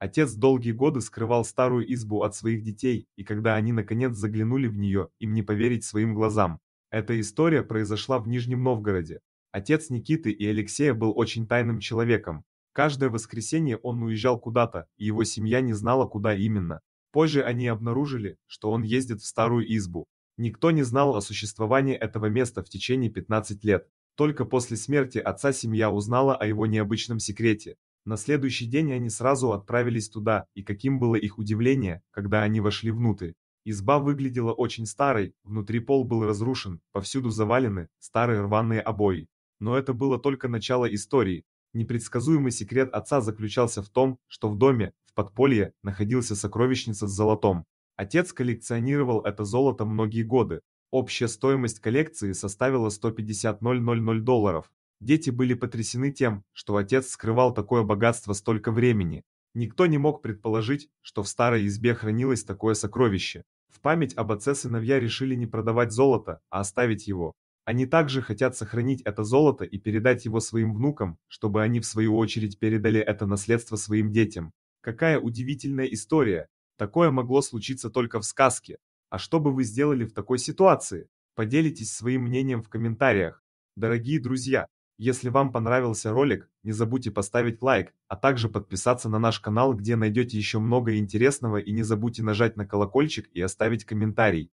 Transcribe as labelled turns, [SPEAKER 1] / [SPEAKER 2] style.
[SPEAKER 1] Отец долгие годы скрывал старую избу от своих детей, и когда они наконец заглянули в нее, им не поверить своим глазам. Эта история произошла в Нижнем Новгороде. Отец Никиты и Алексея был очень тайным человеком. Каждое воскресенье он уезжал куда-то, и его семья не знала, куда именно. Позже они обнаружили, что он ездит в старую избу. Никто не знал о существовании этого места в течение 15 лет. Только после смерти отца семья узнала о его необычном секрете. На следующий день они сразу отправились туда, и каким было их удивление, когда они вошли внутрь. Изба выглядела очень старой, внутри пол был разрушен, повсюду завалены старые рваные обои. Но это было только начало истории. Непредсказуемый секрет отца заключался в том, что в доме, в подполье, находился сокровищница с золотом. Отец коллекционировал это золото многие годы. Общая стоимость коллекции составила 150 000 долларов, Дети были потрясены тем, что отец скрывал такое богатство столько времени. Никто не мог предположить, что в старой избе хранилось такое сокровище. В память об отце сыновья решили не продавать золото, а оставить его. Они также хотят сохранить это золото и передать его своим внукам, чтобы они в свою очередь передали это наследство своим детям. Какая удивительная история! Такое могло случиться только в сказке. А что бы вы сделали в такой ситуации? Поделитесь своим мнением в комментариях. Дорогие друзья, если вам понравился ролик, не забудьте поставить лайк, а также подписаться на наш канал, где найдете еще много интересного и не забудьте нажать на колокольчик и оставить комментарий.